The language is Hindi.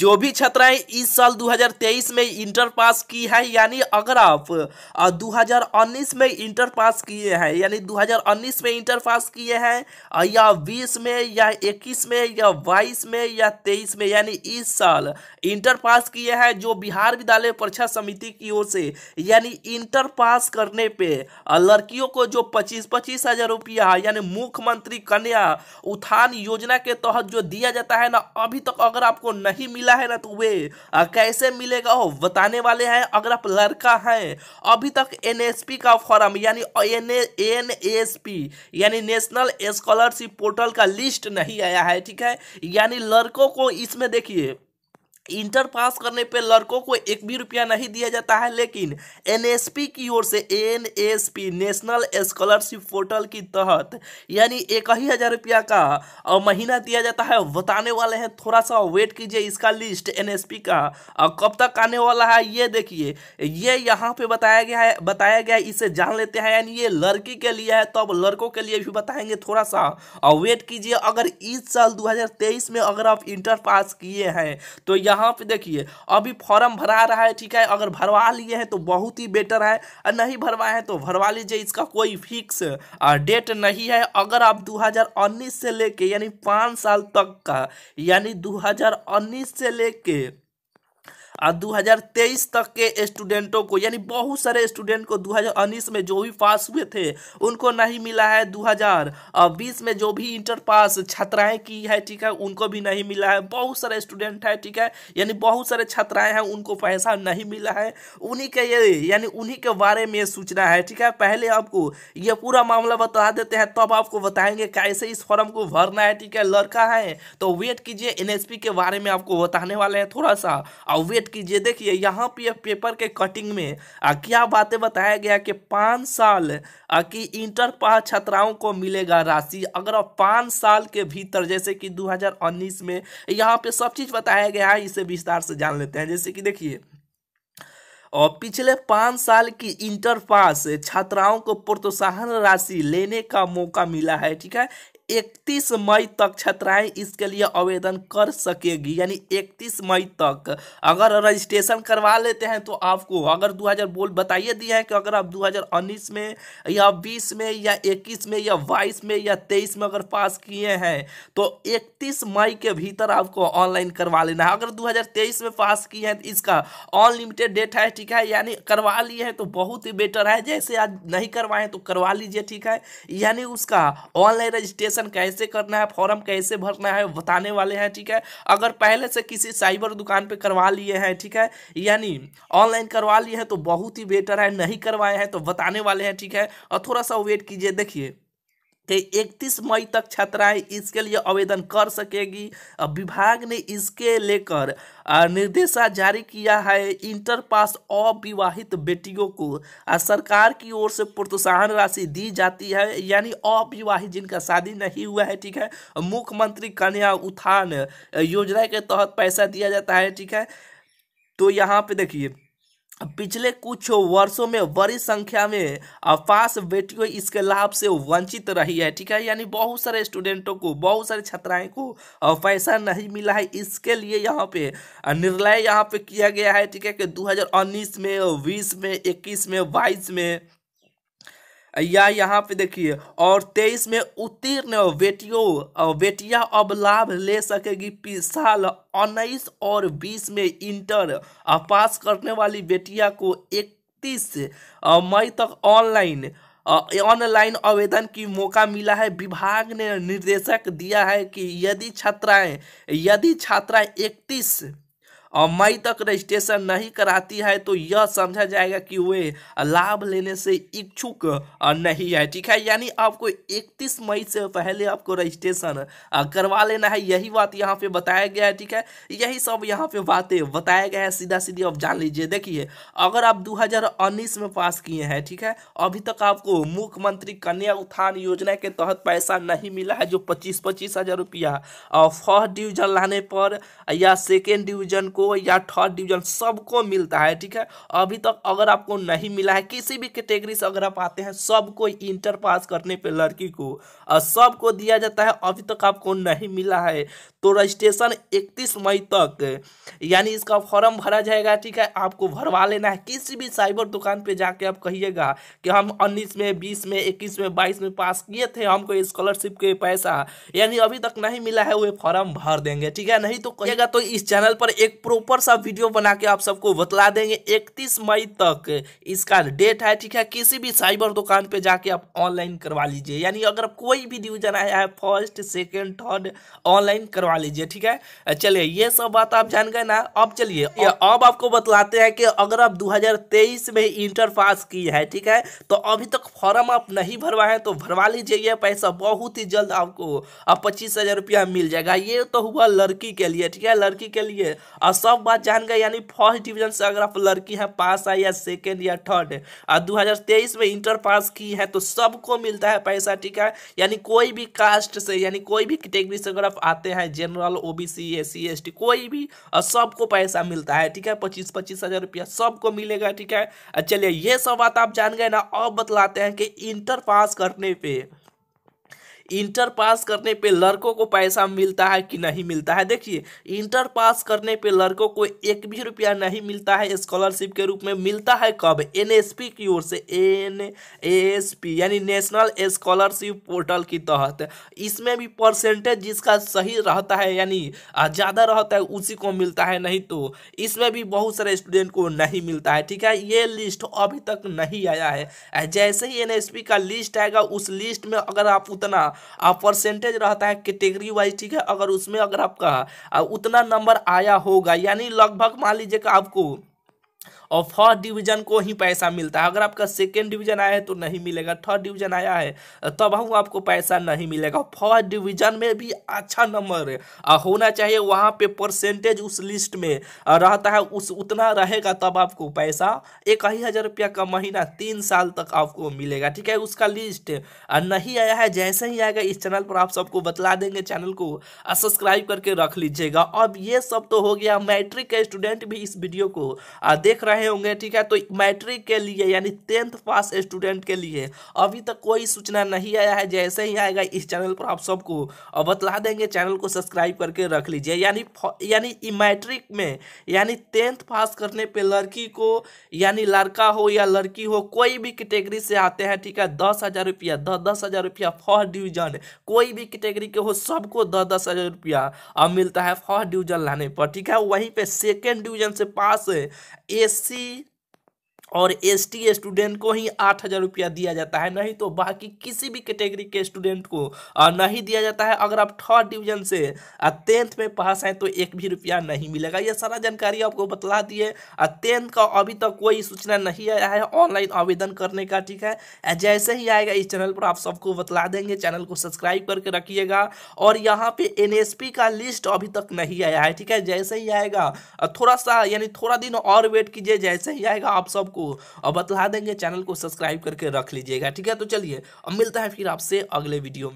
जो भी छात्राएं इस साल 2023 में इंटर पास की है यानी अगर आप 2019 में इंटर पास किए हैं यानी 2019 में इंटर पास किए हैं या 20 में या 21 में या 22 में या 23 में यानी इस साल इंटर पास किए हैं जो बिहार विद्यालय परीक्षा समिति की ओर से यानी इंटर पास करने पे लड़कियों को जो 25 पच्चीस हजार रुपया यानी मुख्यमंत्री कन्या उत्थान योजना के तहत जो दिया जाता है ना अभी तक अगर आपको नहीं मिल मिला है ना तुम्हें आ, कैसे मिलेगा हो बताने वाले हैं अगर आप लड़का हैं अभी तक एनएसपी का फॉर्म यानी एन यानी नेशनल स्कॉलरशिप पोर्टल का लिस्ट नहीं आया है ठीक है यानी लड़कों को इसमें देखिए इंटर पास करने पे लड़कों को एक भी रुपया नहीं दिया जाता है लेकिन एनएसपी की ओर से एनएसपी नेशनल स्कॉलरशिप पोर्टल की तहत यानी एक ही हज़ार रुपया का महीना दिया जाता है बताने वाले हैं थोड़ा सा वेट कीजिए इसका लिस्ट एनएसपी का कब तक आने वाला है ये देखिए ये यहाँ पे बताया गया है बताया गया है इसे जान लेते हैं यानी ये लड़की के लिए है तो अब लड़कों के लिए भी बताएंगे थोड़ा सा वेट कीजिए अगर इस साल दो में अगर आप इंटर पास किए हैं तो यहाँ पे देखिए अभी फॉर्म भरा रहा है ठीक है अगर भरवा लिए हैं तो बहुत ही बेटर है और नहीं भरवाए हैं तो भरवा लीजिए इसका कोई फिक्स डेट नहीं है अगर आप 2019 से लेके यानी पाँच साल तक का यानी 2019 से लेके और 2023 तक के स्टूडेंटों को यानी बहुत सारे स्टूडेंट को 2019 में जो भी पास हुए थे उनको नहीं मिला है 2020 में जो भी इंटर पास छात्राएं की है ठीक है उनको भी नहीं मिला है बहुत सारे स्टूडेंट है ठीक है यानी बहुत सारे छात्राएं हैं उनको पैसा नहीं मिला है उन्हीं के ये यानी उन्हीं के बारे में सूचना है ठीक है पहले आपको ये पूरा मामला बता देते हैं तब आपको बताएंगे कैसे इस फॉर्म को भरना है ठीक है लड़का है तो वेट कीजिए एनएसपी के बारे में आपको बताने वाले हैं थोड़ा सा और वेट कीजिए देखिए यहाँ पे पेपर के कटिंग में आ, क्या बातें बताया गया कि पाँच साल आ, की इंटर पास छात्राओं को मिलेगा राशि अगर आप पाँच साल के भीतर जैसे कि 2019 में यहाँ पे सब चीज़ बताया गया है इसे विस्तार से जान लेते हैं जैसे कि देखिए और पिछले पाँच साल की इंटर पास छात्राओं को प्रोत्साहन राशि लेने का मौका मिला है ठीक है 31 मई तक छात्राएं इसके लिए आवेदन कर सकेगी यानी 31 मई तक अगर रजिस्ट्रेशन करवा लेते हैं तो आपको अगर 2000 बोल बताइए दिया है कि अगर आप 2019 में या 20 में या 21 में या 22 में या 23 में अगर पास किए हैं तो 31 मई के भीतर आपको ऑनलाइन करवा लेना है अगर 2023 में पास किए हैं तो इसका अनलिमिटेड डेट है ठीक है यानी करवा लिए हैं तो बहुत ही बेटर है जैसे आज नहीं करवाए तो करवा लीजिए ठीक है यानी उसका ऑनलाइन रजिस्ट्रेशन रजिस्ट्रेशन कैसे करना है फॉर्म कैसे भरना है बताने वाले हैं ठीक है अगर पहले से किसी साइबर दुकान पे करवा लिए हैं ठीक है यानी ऑनलाइन करवा लिए हैं तो बहुत ही बेटर है नहीं करवाए हैं तो बताने वाले हैं ठीक है और थोड़ा सा वेट कीजिए देखिए के 31 मई तक छात्राएं इसके लिए आवेदन कर सकेगी विभाग ने इसके लेकर निर्देशा जारी किया है इंटर पास अविवाहित बेटियों को सरकार की ओर से प्रोत्साहन राशि दी जाती है यानी अविवाहित जिनका शादी नहीं हुआ है ठीक है मुख्यमंत्री कन्या उत्थान योजना के तहत पैसा दिया जाता है ठीक है तो यहाँ पे देखिए पिछले कुछ वर्षों में बड़ी संख्या में पास बेटियों इसके लाभ से वंचित रही है ठीक है यानी बहुत सारे स्टूडेंटों को बहुत सारे छात्राएं को पैसा नहीं मिला है इसके लिए यहाँ पे निर्णय यहाँ पे किया गया है ठीक है कि 2019 में 20 में 21 में 22 में या यहाँ पे देखिए और तेईस में उत्तीर्ण बेटियों बेटिया अब लाभ ले सकेगी साल उन्नीस और बीस में इंटर पास करने वाली बेटिया को इकतीस मई तक ऑनलाइन ऑनलाइन आवेदन की मौका मिला है विभाग ने निर्देशक दिया है कि यदि छात्राएं यदि छात्राएं इकतीस और मई तक रजिस्ट्रेशन नहीं कराती है तो यह समझा जाएगा कि वे लाभ लेने से इच्छुक नहीं है ठीक है यानी आपको 31 मई से पहले आपको रजिस्ट्रेशन करवा लेना है यही बात यहाँ पे बताया गया है ठीक है यही सब यहाँ पे बातें बताया गया है सीधा सीधी आप जान लीजिए देखिए अगर आप दो में पास किए हैं ठीक है अभी तक आपको मुख्यमंत्री कन्या उत्थान योजना के तहत पैसा नहीं मिला है जो पच्चीस पच्चीस हजार रुपया और फर्स्ट डिवीजन लाने पर या सेकेंड डिवीजन को को या थर्ड डिवीजन सबको मिलता है ठीक है अभी तक तो अगर आपको नहीं मिला है किसी भी कैटेगरी से अगर आप आते हैं सबको इंटर पास करने पे लड़की को और सबको दिया जाता है अभी तक तो आपको नहीं मिला है तो रजिस्ट्रेशन इकतीस मई तक यानी इसका फॉर्म भरा जाएगा ठीक है आपको भरवा लेना है किसी भी साइबर दुकान पे जाके आप कहिएगा कि हम उन्नीस में बीस में इक्कीस में बाईस में पास किए थे हमको स्कॉलरशिप के पैसा यानी अभी तक नहीं मिला है वो फॉर्म भर देंगे ठीक है नहीं तो कहिएगा तो इस चैनल पर एक प्रो प्रॉपर सा वीडियो बना के आप सबको बतला देंगे इकतीस मई तक इसका डेट है ठीक है किसी भी साइबर दुकान पे जाके आप ऑनलाइन करवा लीजिए यानी अगर कोई भी डिवीजन आया है फर्स्ट सेकेंड थर्ड ऑनलाइन करवा लीजिए ठीक है चलिए ये सब बात आप जान गए ना अब चलिए अब आपको बतलाते हैं कि अगर आप दो में इंटर पास की है ठीक है तो अभी तक फॉर्म आप नहीं भरवा है तो भरवा लीजिए ये पैसा बहुत ही जल्द आपको पच्चीस हजार रुपया मिल जाएगा ये तो हुआ लड़की के लिए ठीक है लड़की के लिए सब बात जान गए यानी फर्स्ट डिवीजन से अगर आप लड़की हैं पास आई या सेकेंड या थर्ड है और दो में इंटर पास की है तो सबको मिलता है पैसा ठीक है यानी कोई भी कास्ट से यानी कोई भी कैटेगरी से अगर आप आते हैं general O B C S C S T कोई भी और सबको पैसा मिलता है ठीक है पच्चीस पच्चीस हज़ार रुपया सबको मिलेगा ठीक है चलिए ये सब बात आप जान गए ना अब बतलाते हैं कि इंटर पास करने पर इंटर पास करने पे लड़कों को पैसा मिलता है कि नहीं मिलता है देखिए इंटर पास करने पे लड़कों को एक भी रुपया नहीं मिलता है स्कॉलरशिप के रूप में मिलता है कब पी की ओर से एन एस पी यानी नेशनल स्कॉलरशिप पोर्टल की तहत इसमें भी परसेंटेज जिसका सही रहता है यानी ज़्यादा रहता है उसी को मिलता है नहीं तो इसमें भी बहुत सारे स्टूडेंट को नहीं मिलता है ठीक है ये लिस्ट अभी तक नहीं आया है जैसे ही एन का लिस्ट आएगा उस लिस्ट में अगर आप उतना आप परसेंटेज रहता है कैटेगरी वाइज ठीक है अगर उसमें अगर आपका उतना नंबर आया होगा यानी लगभग मान लीजिए कि आपको और फर्स्ट डिवीजन को ही पैसा मिलता है अगर आपका सेकेंड डिवीजन आया है तो नहीं मिलेगा थर्ड डिवीजन आया है तब हम आपको पैसा नहीं मिलेगा फर्स्ट डिवीजन में भी अच्छा नंबर होना चाहिए वहाँ पे परसेंटेज उस लिस्ट में रहता है उस उतना रहेगा तब आपको पैसा एक ही हज़ार रुपया का महीना तीन साल तक आपको मिलेगा ठीक है उसका लिस्ट नहीं आया है जैसे ही आएगा इस चैनल पर आप सबको बतला देंगे चैनल को सब्सक्राइब करके रख लीजिएगा अब ये सब तो हो गया मैट्रिक के स्टूडेंट भी इस वीडियो को देख रहे हैं रहे होंगे ठीक है तो मैट्रिक के लिए यानी टेंथ पास स्टूडेंट के लिए अभी तक कोई सूचना नहीं आया है जैसे ही आएगा इस चैनल पर आप सबको बतला देंगे चैनल को सब्सक्राइब करके रख लीजिए यानी यानी मैट्रिक में यानी टेंथ पास करने पे लड़की को यानी लड़का हो या लड़की हो कोई भी कैटेगरी से आते हैं ठीक है दस हज़ार रुपया दस दस हज़ार रुपया फर्स्ट डिवीजन कोई भी कैटेगरी के हो सबको दस दस हज़ार रुपया अब मिलता है फर्स्ट डिवीजन लाने पर ठीक है वहीं पे सेकेंड डिवीजन से पास एस see और एस टी स्टूडेंट को ही आठ हज़ार रुपया दिया जाता है नहीं तो बाकी किसी भी कैटेगरी के स्टूडेंट को नहीं दिया जाता है अगर आप थर्ड डिवीजन से टेंथ में पास हैं तो एक भी रुपया नहीं मिलेगा यह सारा जानकारी आपको बतला दिए टेंथ का अभी तक कोई सूचना नहीं आया है ऑनलाइन आवेदन करने का ठीक है जैसे ही आएगा इस चैनल पर आप सबको बतला देंगे चैनल को सब्सक्राइब करके रखिएगा और यहाँ पे एन का लिस्ट अभी तक नहीं आया है ठीक है जैसे ही आएगा थोड़ा सा यानी थोड़ा दिन और वेट कीजिए जैसे ही आएगा आप सबको को और बतला देंगे चैनल को सब्सक्राइब करके रख लीजिएगा ठीक है तो चलिए अब मिलता है फिर आपसे अगले वीडियो में